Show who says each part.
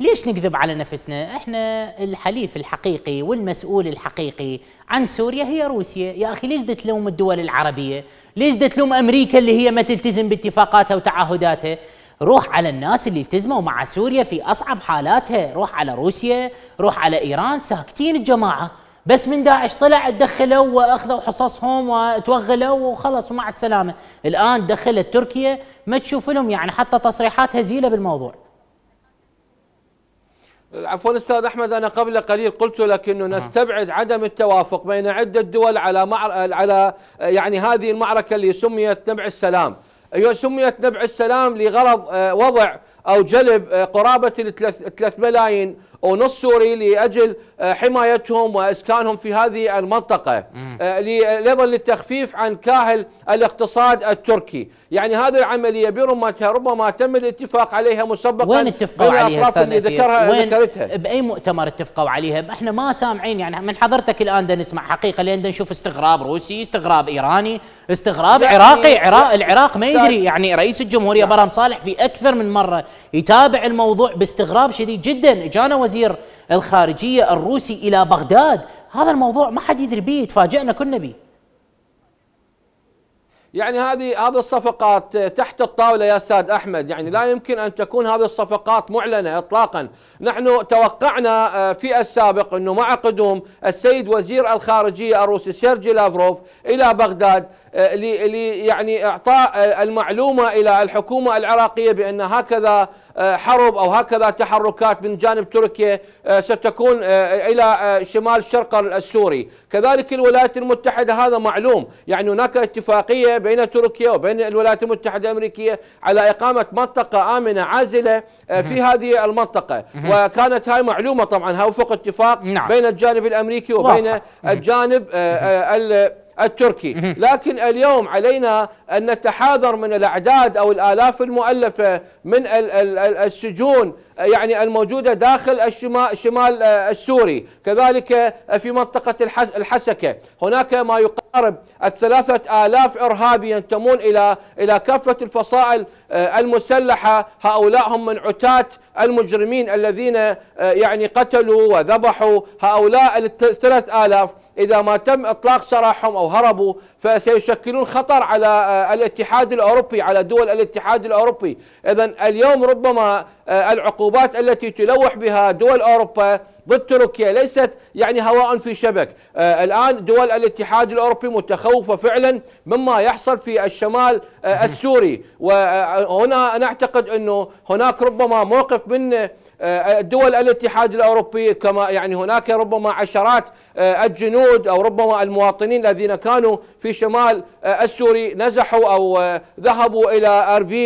Speaker 1: ليش نكذب على نفسنا؟ احنا الحليف الحقيقي والمسؤول الحقيقي عن سوريا هي روسيا، يا اخي ليش تلوم الدول العربيه؟ ليش تلوم امريكا اللي هي ما تلتزم باتفاقاتها وتعهداتها؟ روح على الناس اللي التزموا مع سوريا في اصعب حالاتها، روح على روسيا، روح على ايران، ساكتين الجماعه، بس من داعش طلع تدخلوا واخذوا حصصهم وتوغلوا وخلص ومع السلامه، الان دخلت تركيا ما تشوف لهم يعني حتى تصريحات هزيله بالموضوع.
Speaker 2: عفوا استاذ احمد انا قبل قليل قلت لك انه نستبعد عدم التوافق بين عده دول على معر... على يعني هذه المعركه اللي سميت نبع السلام هي أيوة، سميت نبع السلام لغرض آه، وضع او جلب آه، قرابه ال 3 ملايين ونص سوري لاجل آه، حمايتهم واسكانهم في هذه المنطقه ايضا آه، للتخفيف عن كاهل الاقتصاد التركي، يعني هذه العمليه برمتها ربما تم الاتفاق عليها مسبقا وين اتفقوا عليها استاذ اللي ذكرها وين
Speaker 1: ذكرتها باي مؤتمر اتفقوا عليها؟ احنا ما سامعين يعني من حضرتك الان دا نسمع حقيقه لان دا نشوف استغراب روسي، استغراب ايراني، استغراب يعني عراقي، عراق العراق ما يدري يعني رئيس الجمهوريه برام صالح في اكثر من مره يتابع الموضوع باستغراب شديد جدا، اجانا وزير الخارجية الروسي إلى بغداد هذا الموضوع ما حد يدري به تفاجئنا كنا به
Speaker 2: يعني هذه هذه الصفقات تحت الطاوله يا استاذ احمد يعني لا يمكن ان تكون هذه الصفقات معلنه اطلاقا نحن توقعنا آه، في السابق انه مع قدوم السيد وزير الخارجيه الروسي سيرجي لافروف الى بغداد آه، يعني إعطاء آه، المعلومة إلى الحكومة العراقية بأن هكذا آه، حرب أو هكذا تحركات من جانب تركيا ستكون إلى شمال شرق السوري كذلك الولايات المتحدة هذا معلوم يعني هناك اتفاقية بين تركيا وبين الولايات المتحدة الأمريكية على إقامة منطقة آمنة عازلة في هذه المنطقة وكانت هاي معلومة طبعا هاي وفق اتفاق نعم. بين الجانب الأمريكي وبين الجانب التركي لكن اليوم علينا أن نتحاذر من الأعداد أو الآلاف المؤلفة من السجون يعني الموجودة داخل الشمال, الشمال آه، السوري كذلك آه، في منطقة الحسكة هناك ما يقارب الثلاثة آلاف إرهابي ينتمون إلى إلى كافة الفصائل آه، المسلحة هؤلاء هم من عتاة المجرمين الذين يعني قتلوا وذبحوا هؤلاء الثلاث آلاف إذا ما تم إطلاق سراحهم أو هربوا فسيشكلون خطر على آه، الاتحاد الأوروبي على دول الاتحاد الأوروبي إذا اليوم ربما آه، العقوبات التي تلوح بها دول أوروبا ضد تركيا ليست يعني هواء في شبك آه، الآن دول الاتحاد الأوروبي متخوفة فعلا مما يحصل في الشمال السوري وهنا نعتقد أنه هناك ربما موقف من آه، دول الاتحاد الاوروبي كما يعني هناك ربما عشرات آه، الجنود او ربما المواطنين الذين كانوا في شمال آه، السوري نزحوا او ذهبوا الى اربيل